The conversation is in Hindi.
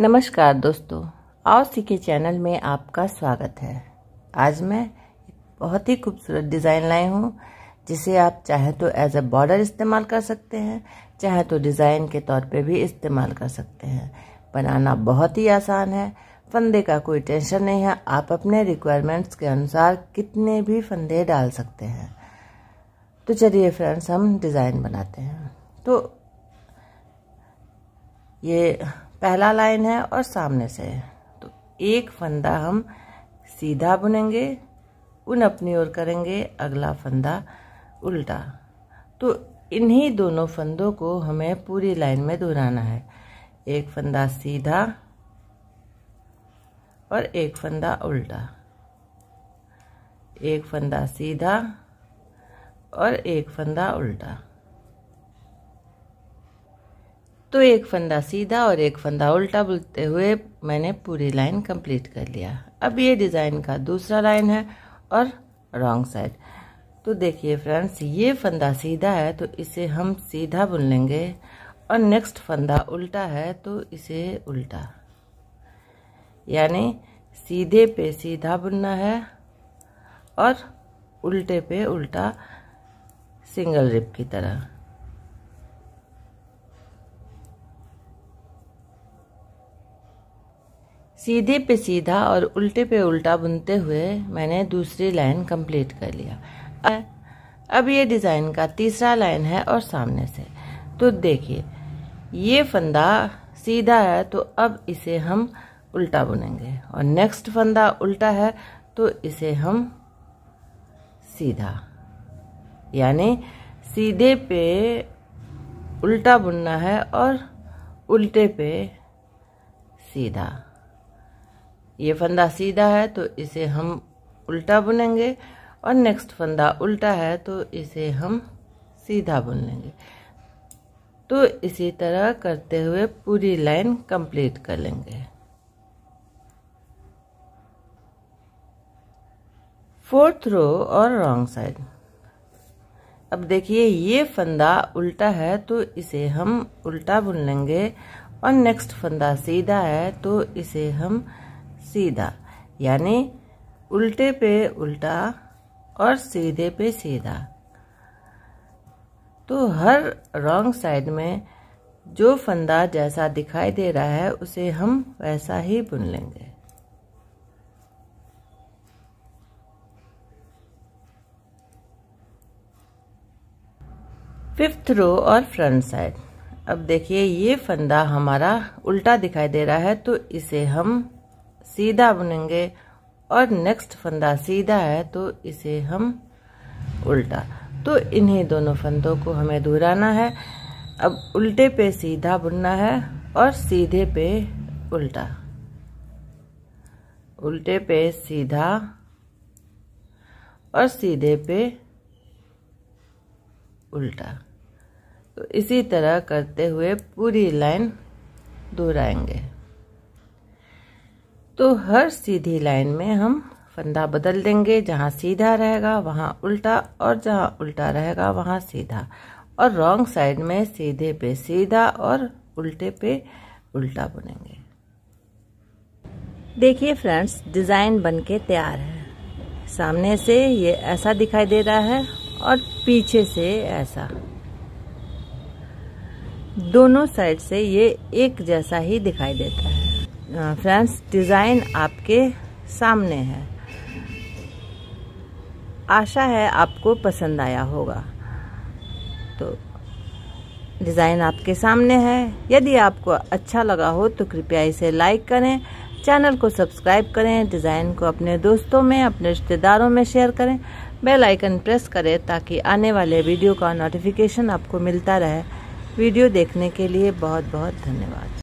नमस्कार दोस्तों आओ सीखे चैनल में आपका स्वागत है आज मैं बहुत ही खूबसूरत डिज़ाइन लाए हूँ जिसे आप चाहे तो एज अ बॉर्डर इस्तेमाल कर सकते हैं चाहे तो डिज़ाइन के तौर पे भी इस्तेमाल कर सकते हैं बनाना बहुत ही आसान है फंदे का कोई टेंशन नहीं है आप अपने रिक्वायरमेंट्स के अनुसार कितने भी फंदे डाल सकते हैं तो चलिए फ्रेंड्स हम डिज़ाइन बनाते हैं तो ये पहला लाइन है और सामने से है तो एक फंदा हम सीधा बुनेंगे उन अपनी ओर करेंगे अगला फंदा उल्टा तो इन्हीं दोनों फंदों को हमें पूरी लाइन में दोहराना है एक फंदा सीधा और एक फंदा उल्टा एक फंदा सीधा और एक फंदा उल्टा तो एक फंदा सीधा और एक फंदा उल्टा बुलते हुए मैंने पूरी लाइन कंप्लीट कर लिया अब ये डिज़ाइन का दूसरा लाइन है और रॉन्ग साइड तो देखिए फ्रेंड्स ये फंदा सीधा है तो इसे हम सीधा बुन लेंगे और नेक्स्ट फंदा उल्टा है तो इसे उल्टा यानी सीधे पे सीधा बुनना है और उल्टे पे उल्टा सिंगल रिप की तरह सीधे पे सीधा और उल्टे पे उल्टा बुनते हुए मैंने दूसरी लाइन कंप्लीट कर लिया अब ये डिज़ाइन का तीसरा लाइन है और सामने से तो देखिए ये फंदा सीधा है तो अब इसे हम उल्टा बुनेंगे और नेक्स्ट फंदा उल्टा है तो इसे हम सीधा यानी सीधे पे उल्टा बुनना है और उल्टे पे सीधा ये फंदा सीधा है तो इसे हम उल्टा बुनेंगे और नेक्स्ट फंदा उल्टा है तो इसे हम सीधा बुन लेंगे तो इसी तरह करते हुए पूरी लाइन कंप्लीट कर लेंगे फोर्थ रो और रॉन्ग साइड अब देखिए ये फंदा उल्टा है तो इसे हम उल्टा बुन लेंगे और नेक्स्ट फंदा सीधा है तो इसे हम सीधा यानी उल्टे पे उल्टा और सीधे पे सीधा तो हर रॉन्ग साइड में जो फंदा जैसा दिखाई दे रहा है उसे हम वैसा ही बुन लेंगे फिफ्थ रो और फ्रंट साइड अब देखिए ये फंदा हमारा उल्टा दिखाई दे रहा है तो इसे हम सीधा बुनेंगे और नेक्स्ट फंदा सीधा है तो इसे हम उल्टा तो इन्हीं दोनों फंदों को हमें दोहराना है अब उल्टे पे सीधा बुनना है और सीधे पे उल्टा उल्टे पे सीधा और सीधे पे उल्टा तो इसी तरह करते हुए पूरी लाइन दोहराएंगे तो हर सीधी लाइन में हम फंदा बदल देंगे जहाँ सीधा रहेगा वहाँ उल्टा और जहाँ उल्टा रहेगा वहाँ सीधा और रॉन्ग साइड में सीधे पे सीधा और उल्टे पे उल्टा बुनेंगे देखिए फ्रेंड्स डिज़ाइन बन के तैयार है सामने से ये ऐसा दिखाई दे रहा है और पीछे से ऐसा दोनों साइड से ये एक जैसा ही दिखाई देता है फ्रेंड्स डिज़ाइन आपके सामने है आशा है आपको पसंद आया होगा तो डिज़ाइन आपके सामने है यदि आपको अच्छा लगा हो तो कृपया इसे लाइक करें चैनल को सब्सक्राइब करें डिज़ाइन को अपने दोस्तों में अपने रिश्तेदारों में शेयर करें बेल आइकन प्रेस करें ताकि आने वाले वीडियो का नोटिफिकेशन आपको मिलता रहे वीडियो देखने के लिए बहुत बहुत धन्यवाद